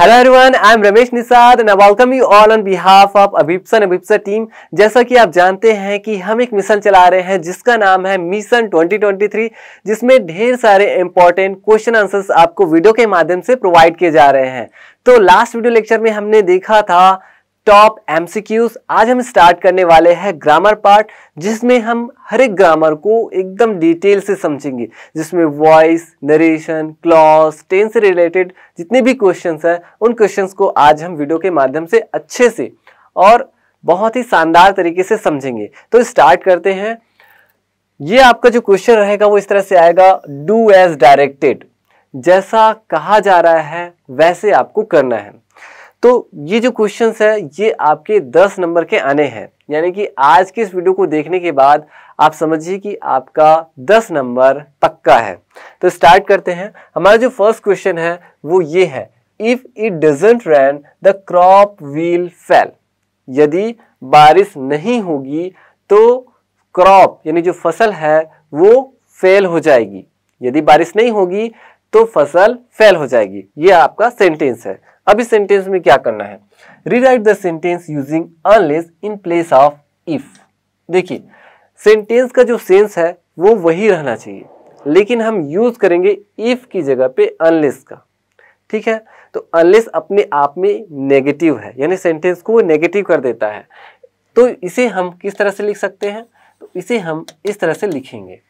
Hello everyone I am Ramesh Nishad and welcome you all on behalf of अभिप्सन Abhipsa team जैसा कि आप जानते हैं कि हम एक मिशन चला रहे हैं जिसका नाम है मिशन 2023 जिसमें ढेर सारे इंपॉर्टेंट क्वेश्चन आंसर्स आपको वीडियो के माध्यम से प्रोवाइड किए जा रहे हैं तो लास्ट वीडियो लेक्चर में हमने देखा था टॉप एमसीक्यूज आज हम स्टार्ट करने वाले हैं ग्रामर पार्ट जिसमें हम हर एक ग्रामर को एकदम डिटेल से समझेंगे जिसमें वॉइस नरेशन क्लॉज टेन से रिलेटेड जितने भी क्वेश्चंस हैं उन क्वेश्चन को आज हम वीडियो के माध्यम से अच्छे से और बहुत ही शानदार तरीके से समझेंगे तो स्टार्ट करते हैं ये आपका जो क्वेश्चन रहेगा वो इस तरह से आएगा डू एज डायरेक्टेड जैसा कहा जा रहा है वैसे आपको करना है तो ये जो क्वेश्चन है ये आपके दस नंबर के आने हैं यानी कि आज के इस वीडियो को देखने के बाद आप समझिए कि आपका दस नंबर पक्का है तो स्टार्ट करते हैं हमारा जो फर्स्ट क्वेश्चन है वो ये है if it doesn't rain the crop will fail यदि बारिश नहीं होगी तो क्रॉप यानी जो फसल है वो फेल हो जाएगी यदि बारिश नहीं होगी तो फसल फेल हो जाएगी ये आपका सेंटेंस है अब इस सेंटेंस में क्या करना है rewrite the sentence using unless in place of if देखिए सेंटेंस का जो सेंस है वो वही रहना चाहिए लेकिन हम यूज करेंगे इफ की जगह पे अनलेस का ठीक है तो अनलेस अपने आप में नेगेटिव है यानी सेंटेंस को नेगेटिव कर देता है तो इसे हम किस तरह से लिख सकते हैं तो इसे हम इस तरह से लिखेंगे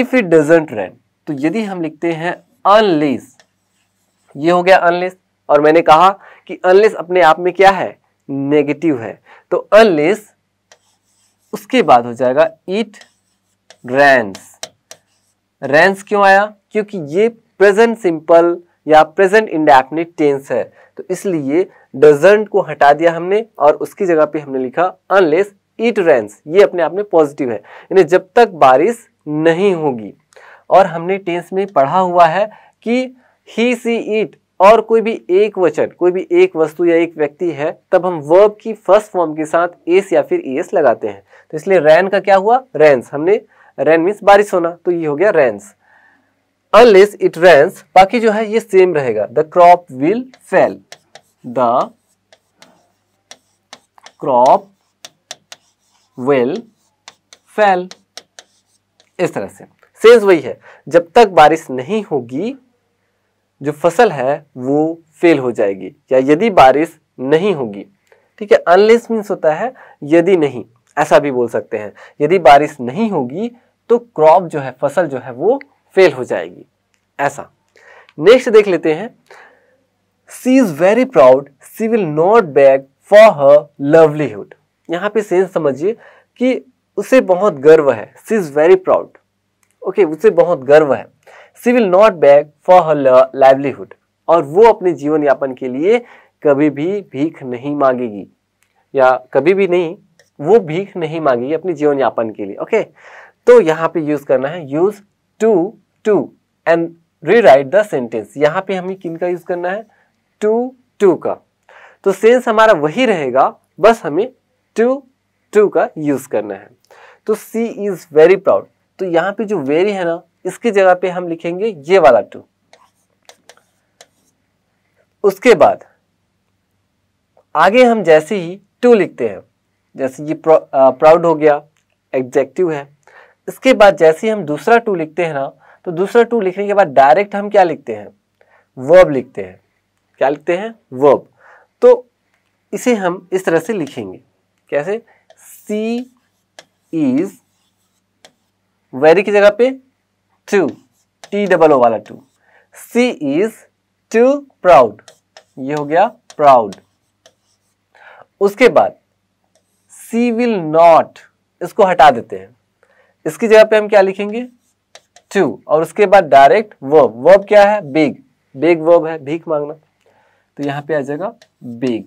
इफ इट डजेंट रेन तो यदि हम लिखते हैं अनलेस ये हो गया अनलेस और मैंने कहा कि अनलेस अपने आप में क्या है नेगेटिव है तो अनलेस उसके बाद हो जाएगा इट रैंस रैंस क्यों आया क्योंकि ये प्रेजेंट सिंपल या प्रेजेंट इंडेफिनिट टेंस है तो इसलिए डजेंट को हटा दिया हमने और उसकी जगह पे हमने लिखा अनलेस इट रेंस ये अपने आप में पॉजिटिव है यानी जब तक बारिश नहीं होगी और हमने टेंस में पढ़ा हुआ है कि ही सी इट और कोई भी एक वचन कोई भी एक वस्तु या एक व्यक्ति है तब हम वर्ब की फर्स्ट फॉर्म के साथ एस या फिर ई एस लगाते हैं तो इसलिए रैन का क्या हुआ रैंस हमने रैन मीन्स बारिश होना तो ये हो गया रैंस अनलेस इट रैंस बाकी जो है ये सेम रहेगा the crop will fail the crop will fail इस तरह से सेंस वही है जब तक बारिश नहीं होगी जो फसल है वो फेल हो जाएगी या यदि बारिश नहीं होगी ठीक है अनलेस मीन्स होता है यदि नहीं ऐसा भी बोल सकते हैं यदि बारिश नहीं होगी तो क्रॉप जो है फसल जो है वो फेल हो जाएगी ऐसा नेक्स्ट देख लेते हैं she is very proud she will not back for her livelihood यहाँ पे सेंस समझिए कि उसे बहुत गर्व है she is very proud okay उसे बहुत गर्व है she will not beg for her livelihood और वो अपने जीवन यापन के लिए कभी भी भीख नहीं मांगेगी या कभी भी नहीं वो भीख नहीं मांगेगी अपने जीवन यापन के लिए ओके तो यहाँ पे यूज करना है use too to and rewrite the sentence यहाँ पे हमें किन का यूज करना है टू टू का तो सेंस हमारा वही रहेगा बस हमें टू टू का यूज करना है तो सी इज वेरी प्राउड तो यहाँ पे जो वेरी है ना इसकी जगह पे हम लिखेंगे ये वाला टू उसके बाद आगे हम जैसे ही टू लिखते हैं जैसे ये प्राउड हो गया एग्जेक्टिव है इसके बाद जैसे ही हम दूसरा टू लिखते हैं ना तो दूसरा टू लिखने के बाद डायरेक्ट हम क्या लिखते हैं वर्ब लिखते हैं क्या लिखते हैं वर्ब तो इसे हम इस तरह से लिखेंगे कैसे सी इज वेरी की जगह पे टू टी डबल ओ वाला too she is too proud ये हो गया प्राउड उसके बाद सी विल नॉट इसको हटा देते हैं इसकी जगह पे हम क्या लिखेंगे टू और उसके बाद डायरेक्ट वर्ब वर्ब क्या है बिग बिग वर्ब है भीख मांगना तो यहां पे आ जाएगा beg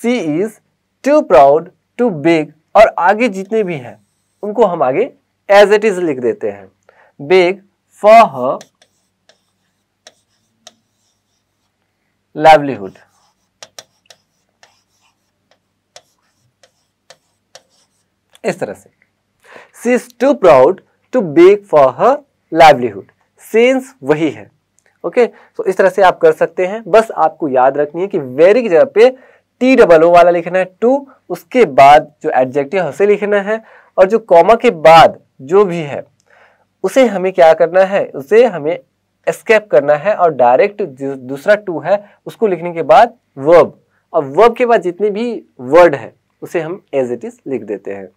she is too proud to beg और आगे जितने भी हैं उनको हम आगे एज इट इज लिख देते हैं big for her livelihood. इस तरह से she is too proud to beg for her livelihood sense वही है ओके okay? सो so, इस तरह से आप कर सकते हैं बस आपको याद रखनी है कि वेरी की जगह पे टी डबल ओ वाला लिखना है टू उसके बाद जो एडजेक्टिव है उसे लिखना है और जो कॉमा के बाद जो भी है उसे हमें क्या करना है उसे हमें एस्केप करना है और डायरेक्ट दूसरा टू है उसको लिखने के बाद वर्ब और वर्ब के बाद जितने भी वर्ड है उसे हम एज इट इज लिख देते हैं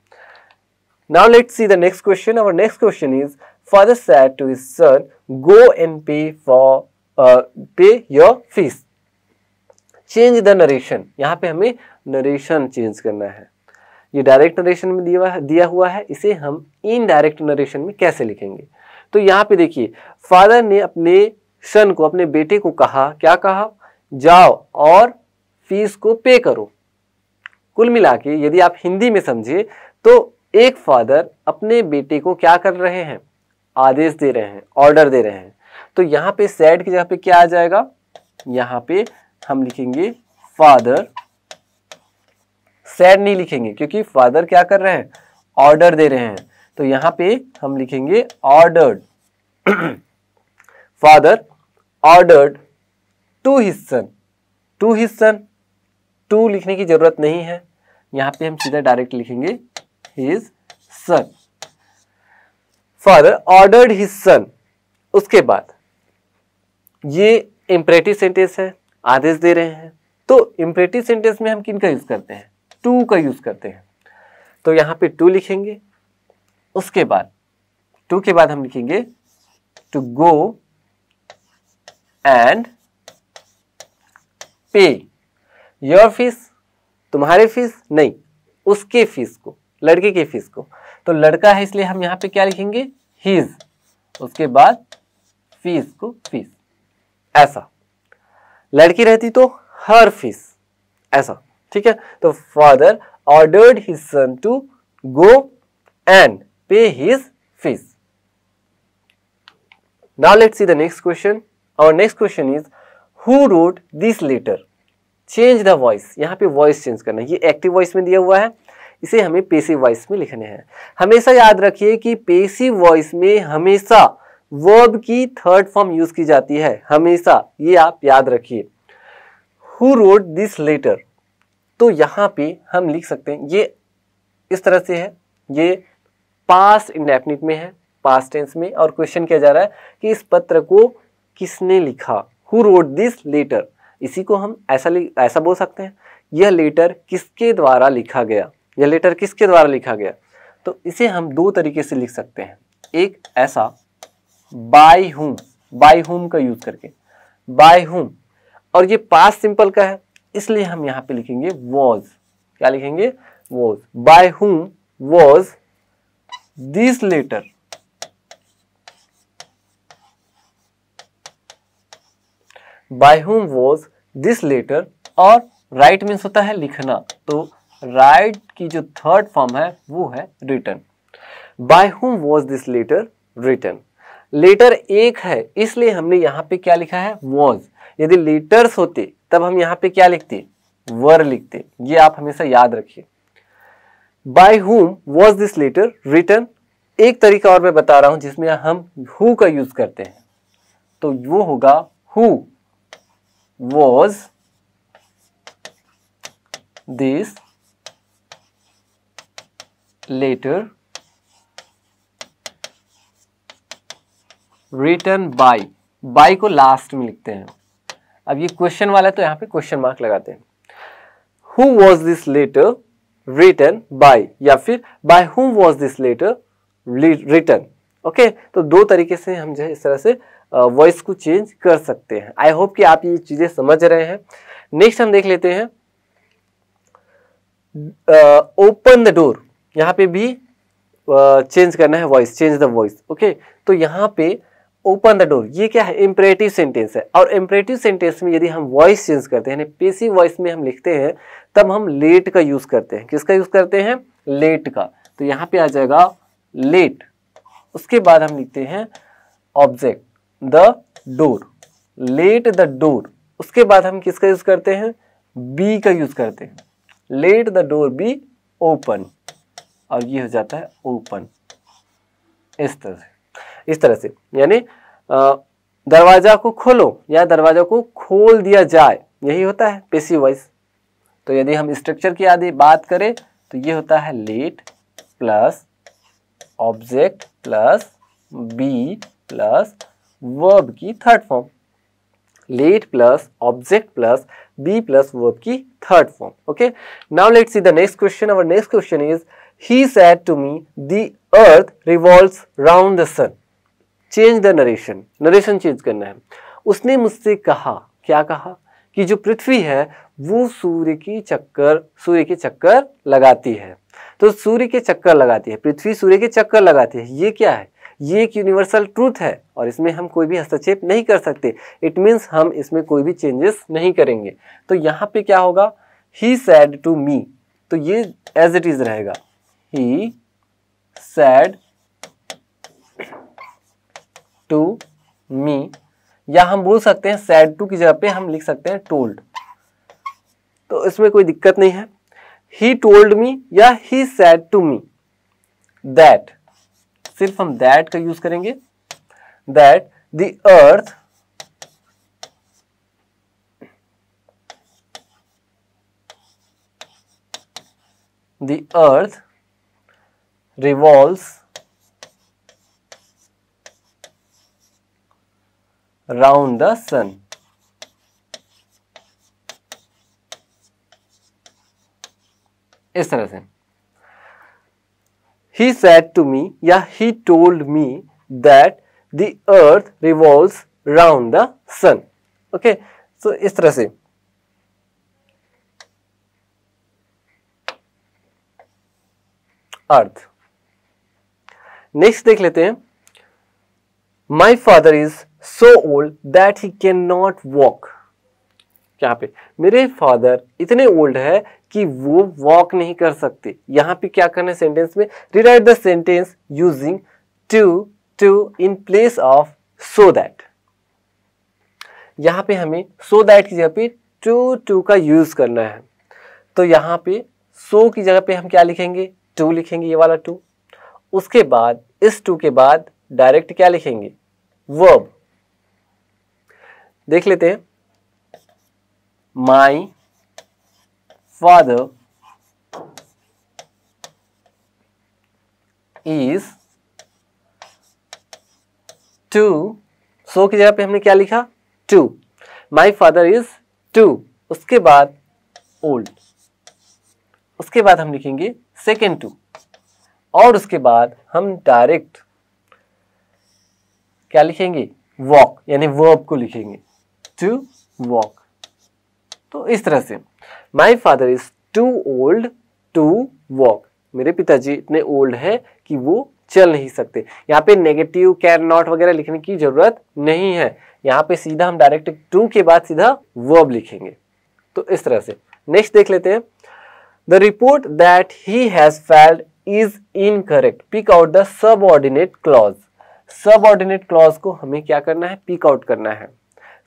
now let see the next question और next question is father said to his son go and pay for pay your fees change the narration यहाँ पे हमें नरेशन चेंज करना है ये डायरेक्ट नरेशन में दिया दिया हुआ है इसे हम इनडायरेक्ट नरेशन में कैसे लिखेंगे तो यहाँ पे देखिए फादर ने अपने सन को अपने बेटे को कहा क्या कहा जाओ और फीस को पे करो कुल मिला के यदि आप हिंदी में समझे तो एक फादर अपने बेटे को क्या कर रहे हैं आदेश दे रहे हैं ऑर्डर दे रहे हैं तो यहाँ पे सैड की जगह पे क्या आ जाएगा यहाँ पे हम लिखेंगे फादर सैड नहीं लिखेंगे क्योंकि फादर क्या कर रहे हैं ऑर्डर दे रहे हैं तो यहां पे हम लिखेंगे ordered father ordered to his son to his son to लिखने की जरूरत नहीं है यहां पे हम सीधा डायरेक्ट लिखेंगे his son father ordered his son उसके बाद ये इंपरेटिव सेंटेंस है आदेश दे रहे हैं तो इम्परेटिव सेंटेंस में हम किन का यूज करते हैं टू का यूज़ करते हैं तो यहां पे टू लिखेंगे उसके बाद टू के बाद हम लिखेंगे to go and pay your fees तुम्हारे फीस नहीं उसके फीस को लड़के की फीस को तो लड़का है इसलिए हम यहां पे क्या लिखेंगे हीज उसके बाद फीस को फीस ऐसा लड़की रहती तो हर फीस ऐसा ठीक है तो father ordered his son to go and pay his fees now let see the next question और next question is who wrote this letter change the voice यहां पे वॉइस चेंज करना ये एक्टिव वॉइस में दिया हुआ है इसे हमें पेसिव वॉइस में लिखने हैं हमेशा याद रखिए कि पेसिव वॉइस में हमेशा वर्ब की थर्ड फॉर्म यूज की जाती है हमेशा ये आप याद रखिए हु रोट दिस लेटर तो यहाँ पे हम लिख सकते हैं ये इस तरह से है ये पास्ट इंडेफिनिट में है पास्ट टेंस में और क्वेश्चन किया जा रहा है कि इस पत्र को किसने लिखा हु रोड दिस लेटर इसी को हम ऐसा ऐसा बोल सकते हैं यह लेटर किसके द्वारा लिखा गया यह लेटर किसके द्वारा लिखा गया तो इसे हम दो तरीके से लिख सकते हैं एक ऐसा बाय हुम बाय हुम का यूज करके बाय हुम और ये पास सिंपल का है इसलिए हम यहां पे लिखेंगे वॉज क्या लिखेंगे was by whom was this letter by whom was this letter और राइट मीन्स होता है लिखना तो राइट की जो थर्ड फॉर्म है वो है return by whom was this letter return letter एक है इसलिए हमने यहां पे क्या लिखा है वॉज यदि लीटर्स होते तब हम यहाँ पे क्या लिखते वर लिखते ये आप हमेशा याद रखिए bye whom was this letter return एक तरीका और मैं बता रहा हूं जिसमें हम हु का यूज करते हैं तो वो होगा who was this letter return by by को लास्ट में लिखते हैं अब ये क्वेश्चन वाला तो यहाँ पे क्वेश्चन मार्क लगाते हैं who was this letter return by या फिर by whom was this letter return okay तो दो तरीके से हम जो है इस तरह से वॉइस को चेंज कर सकते हैं आई होप कि आप ये चीज़ें समझ रहे हैं नेक्स्ट हम देख लेते हैं ओपन द डोर यहाँ पे भी चेंज uh, करना है voice change the voice okay तो यहाँ पे ओपन द डोर ये क्या है इम्परेटिव सेंटेंस है और इम्परेटिव सेंटेंस में यदि हम वॉइस चेंज करते हैं यानी पेसिव वॉइस में हम लिखते हैं तब हम लेट का यूज़ करते हैं किसका यूज़ करते हैं लेट का तो यहाँ पे आ जाएगा लेट उसके बाद हम लिखते हैं object the door let the door उसके बाद हम किसका यूज़ करते हैं बी का यूज़ करते हैं let the door be open और ये हो जाता है ओपन इस तरह से इस तरह से यानी दरवाजा को खोलो या दरवाजा को खोल दिया जाए यही होता है पेशी वाइज तो यदि हम स्ट्रक्चर की आदि बात करें तो ये होता है let plus object plus be plus verb की third form let plus object plus be plus verb की third form okay now let see the next question our next question is he said to me the earth revolves round the sun change the narration narration change करना है उसने मुझसे कहा क्या कहा कि जो पृथ्वी है वो सूर्य की चक्कर सूर्य के चक्कर लगाती है तो सूर्य के चक्कर लगाती है पृथ्वी सूर्य के चक्कर लगाती है ये क्या है ये एक यूनिवर्सल ट्रूथ है और इसमें हम कोई भी हस्तक्षेप नहीं कर सकते इट मीन्स हम इसमें कोई भी चेंजेस नहीं करेंगे तो यहाँ पे क्या होगा ही सैड टू मी तो ये एज इट इज रहेगा ही सैड टू मी या हम बोल सकते हैं सैड टू की जगह पे हम लिख सकते हैं टोल्ड तो इसमें कोई दिक्कत नहीं है ही टोल्ड मी या he said to me that सिर्फ हम दैट का यूज करेंगे that the earth the earth revolves round the sun इस तरह से ही सेट टू मी या he told me that the earth revolve round the sun okay so इस तरह से अर्थ नेक्स्ट देख लेते हैं my father is so old that he can not walk यहाँ पे मेरे फादर इतने ओल्ड है कि वो वॉक नहीं कर सकते यहाँ पे क्या करना है सेंटेंस में rewrite the sentence using too too in place of so that यहाँ पे हमें सो so दैट की जगह पे टू टू का यूज करना है तो यहाँ पे सो so की जगह पे हम क्या लिखेंगे टू लिखेंगे ये वाला टू उसके बाद इस टू के बाद डायरेक्ट क्या लिखेंगे वर्ब देख लेते हैं my father is too so की जगह पे हमने क्या लिखा too my father is too उसके बाद ओल्ड उसके बाद हम लिखेंगे सेकेंड टू और उसके बाद हम डायरेक्ट क्या लिखेंगे वॉक यानी वर्ब को लिखेंगे टू वॉक तो इस तरह से my father is too old to walk मेरे पिताजी इतने ओल्ड हैं कि वो चल नहीं सकते यहाँ पे नेगेटिव कैन नॉट वगैरह लिखने की जरूरत नहीं है यहाँ पे सीधा हम डायरेक्ट टू के बाद सीधा वर्ब लिखेंगे तो इस तरह से नेक्स्ट देख लेते हैं the report that he has failed is incorrect pick out the subordinate clause subordinate clause को हमें क्या करना है पिक आउट करना है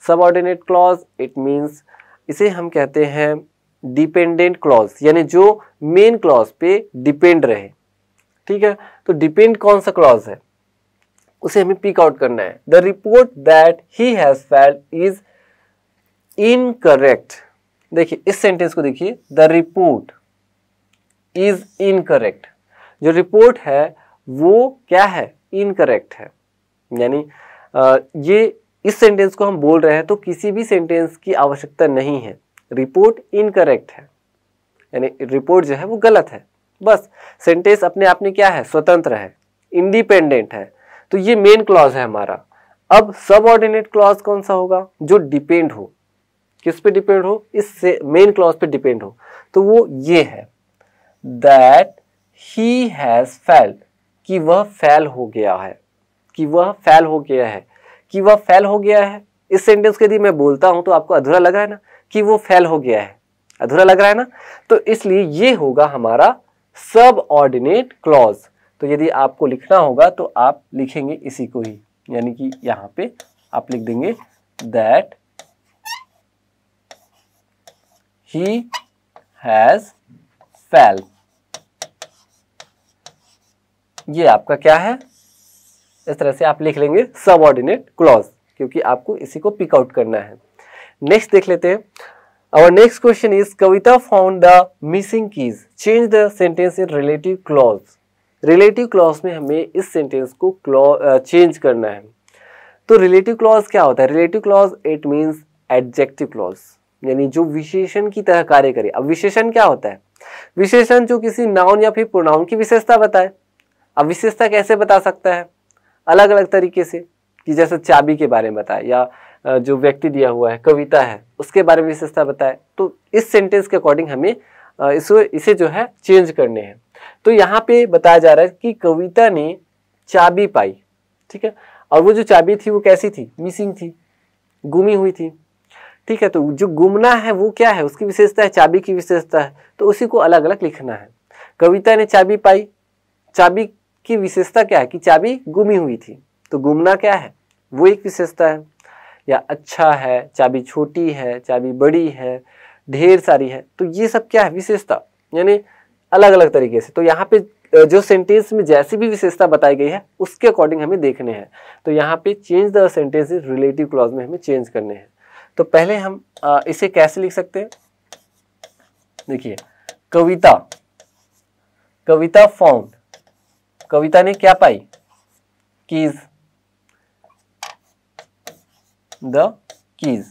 सबऑर्डिनेट क्लॉज इट मीन्स इसे हम कहते हैं डिपेंडेंट क्लॉज यानी जो मेन क्लॉज पे डिपेंड रहे ठीक है तो डिपेंड कौन सा क्लॉज है उसे हमें पिक आउट करना है the report that he has failed is incorrect देखिए इस सेंटेंस को देखिए द रिपोर्ट इज इनकरेक्ट जो रिपोर्ट है वो क्या है इनकरेक्ट है यानी ये इस सेंटेंस को हम बोल रहे हैं तो किसी भी सेंटेंस की आवश्यकता नहीं है रिपोर्ट इनकरेक्ट है यानी रिपोर्ट जो है वो गलत है बस सेंटेंस अपने आप में क्या है स्वतंत्र है इंडिपेंडेंट है तो ये मेन क्लॉज है हमारा अब सब ऑर्डिनेट क्लॉज कौन सा होगा जो डिपेंड हो किस पे डिपेंड हो इस मेन क्लॉज पे डिपेंड हो तो वो ये है दैट ही हैज़ फेल कि वह फेल हो गया है कि वह फेल हो गया है कि वह फेल हो गया है इस सेंटेंस को यदि मैं बोलता हूं तो आपको अधूरा लग रहा है ना कि वो फेल हो गया है अधूरा लग रहा है ना तो इसलिए ये होगा हमारा सब ऑर्डिनेट क्लॉज तो यदि आपको लिखना होगा तो आप लिखेंगे इसी को ही यानी कि यहां पे आप लिख देंगे दैट ही हैज फेल ये आपका क्या है इस तरह से आप लिख लेंगे सब ऑर्डिनेट क्लॉज क्योंकि आपको इसी को पिक आउट करना है नेक्स्ट देख लेते हैं और next question is Kavita found the missing keys change the sentence in relative clause relative clause में हमें इस सेंटेंस को चेंज uh, करना है तो रिलेटिव क्लॉज क्या होता है relative clause it means adjective clause यानी जो विशेषण की तरह कार्य करे अब विशेषण क्या होता है विशेषण जो किसी नाउन या फिर प्रोनाउन की विशेषता बताए अब विशेषता कैसे बता सकता है अलग अलग तरीके से कि जैसे चाबी के बारे में बताए या जो व्यक्ति दिया हुआ है कविता है उसके बारे में विशेषता बताए तो इस सेंटेंस के अकॉर्डिंग हमें इसको इसे जो है चेंज करने हैं तो यहाँ पे बताया जा रहा है कि कविता ने चाबी पाई ठीक है और वो जो चाबी थी वो कैसी थी मिसिंग थी गुमी हुई थी ठीक है तो जो गुमना है वो क्या है उसकी विशेषता है चाबी की विशेषता है तो उसी को अलग अलग लिखना है कविता ने चाबी पाई चाबी की विशेषता क्या है कि चाबी गुमी हुई थी तो गुमना क्या है वो एक विशेषता है या अच्छा है चाबी छोटी है चाबी बड़ी है ढेर सारी है तो ये सब क्या है विशेषता यानी अलग अलग तरीके से तो यहाँ पे जो सेंटेंस में जैसी भी विशेषता बताई गई है उसके अकॉर्डिंग हमें देखने हैं तो यहाँ पे change the sentence relative clause में हमें चेंज करने हैं तो पहले हम इसे कैसे लिख सकते हैं देखिए कविता कविता फाउंड कविता ने क्या पाई कीज द कीज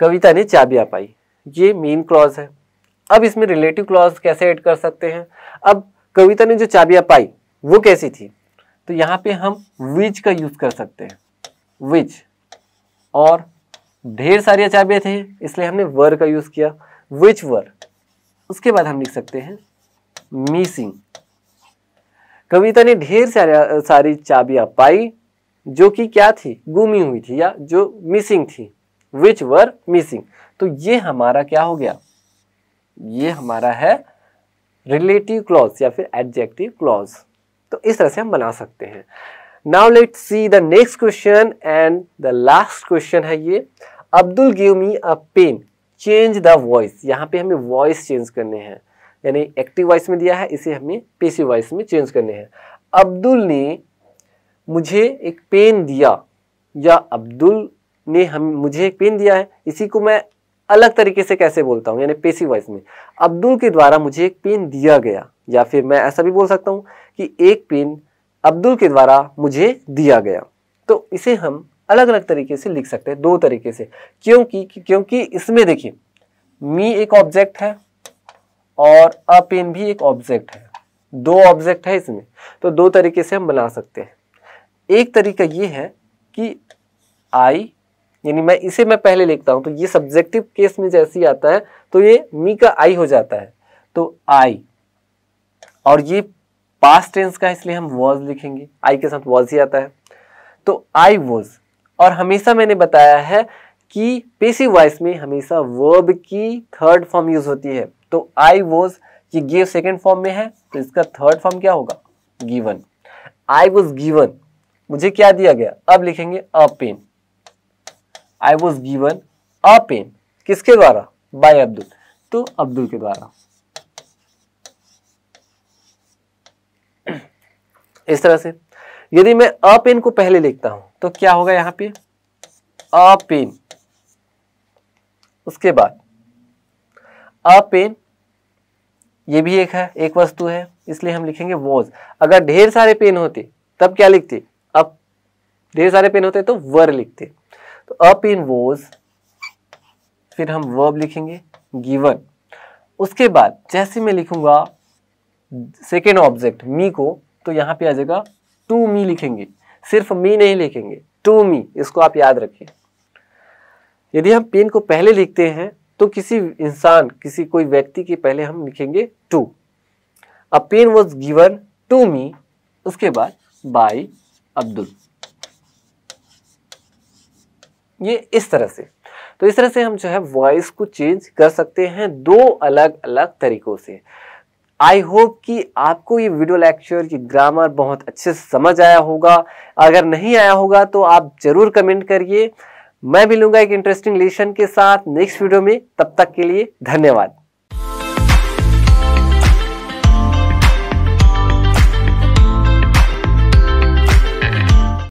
कविता ने चाबियां पाई ये मेन क्लॉज है अब इसमें रिलेटिव क्लॉज कैसे ऐड कर सकते हैं अब कविता ने जो चाबियां पाई वो कैसी थी तो यहां पे हम विच का यूज कर सकते हैं विच और ढेर सारी चाबियां थी इसलिए हमने वर का यूज किया विच वर उसके बाद हम लिख सकते हैं मिसिंग कविता ने ढेर सारा सारी चाबियां पाई जो कि क्या थी गुमी हुई थी या जो मिसिंग थी विच वर मिसिंग तो ये हमारा क्या हो गया ये हमारा है रिलेटिव क्लॉज या फिर एडजेक्टिव क्लॉज तो इस तरह से हम बना सकते हैं now let see the next question and the last question है ये Abdul give me a pen change the voice यहाँ पे हमें वॉइस चेंज करने हैं यानी एक्टिव वॉइस में दिया है इसे हमें पेसिव वॉइस में चेंज करने हैं अब्दुल ने मुझे एक पेन दिया या अब्दुल ने हम मुझे एक पेन दिया है इसी को मैं अलग तरीके से कैसे बोलता हूँ यानी पेसिव वॉइस में अब्दुल के द्वारा मुझे एक पेन दिया गया या फिर मैं ऐसा भी बोल सकता हूँ कि एक पेन अब्दुल के द्वारा मुझे दिया गया तो इसे हम अलग अलग तरीके से लिख सकते हैं दो तरीके से क्योंकि क्योंकि इसमें देखिए मी एक ऑब्जेक्ट है और अ पेन भी एक ऑब्जेक्ट है दो ऑब्जेक्ट है इसमें तो दो तरीके से हम बना सकते हैं एक तरीका ये है कि आई यानी मैं इसे मैं पहले लिखता हूँ तो ये सब्जेक्टिव केस में जैसे ही आता है तो ये मी का आई हो जाता है तो आई और ये पास्ट टेंस का इसलिए हम वॉज लिखेंगे आई के साथ वॉज ही आता है तो आई वॉज और हमेशा मैंने बताया है कि पेसिव वॉइस में हमेशा वर्ब की थर्ड फॉर्म यूज होती है तो आई वॉज ये गिव सेकेंड फॉर्म में है तो इसका थर्ड फॉर्म क्या होगा गिवन आई वॉज गिवन मुझे क्या दिया गया अब लिखेंगे a pen I was given a pen किसके द्वारा बाय अब्दुल तो अब्दुल के द्वारा इस तरह से यदि मैं अ पेन को पहले लिखता हूं तो क्या होगा यहां पे अ पेन उसके बाद अपेन पेन ये भी एक है एक वस्तु है इसलिए हम लिखेंगे वॉज अगर ढेर सारे पेन होते तब क्या लिखते अब ढेर सारे पेन होते तो वर लिखते तो अ पेन वॉज फिर हम वर्ब लिखेंगे गिवन उसके बाद जैसे मैं लिखूंगा सेकेंड ऑब्जेक्ट मी को तो यहां पे आ जाएगा टू मी लिखेंगे सिर्फ मी नहीं लिखेंगे टू मी इसको आप याद रखें यदि हम पेन को पहले लिखते हैं तो किसी इंसान किसी कोई व्यक्ति के पहले हम लिखेंगे to a pen was given to me उसके बाद बाई अब्दुल ये इस तरह से तो इस तरह से हम जो है वॉइस को चेंज कर सकते हैं दो अलग अलग तरीकों से आई होप कि आपको ये वीडियो लेक्चर की ग्रामर बहुत अच्छे से समझ आया होगा अगर नहीं आया होगा तो आप ज़रूर कमेंट करिए मैं मिलूंगा एक इंटरेस्टिंग लेशन के साथ नेक्स्ट वीडियो में तब तक के लिए धन्यवाद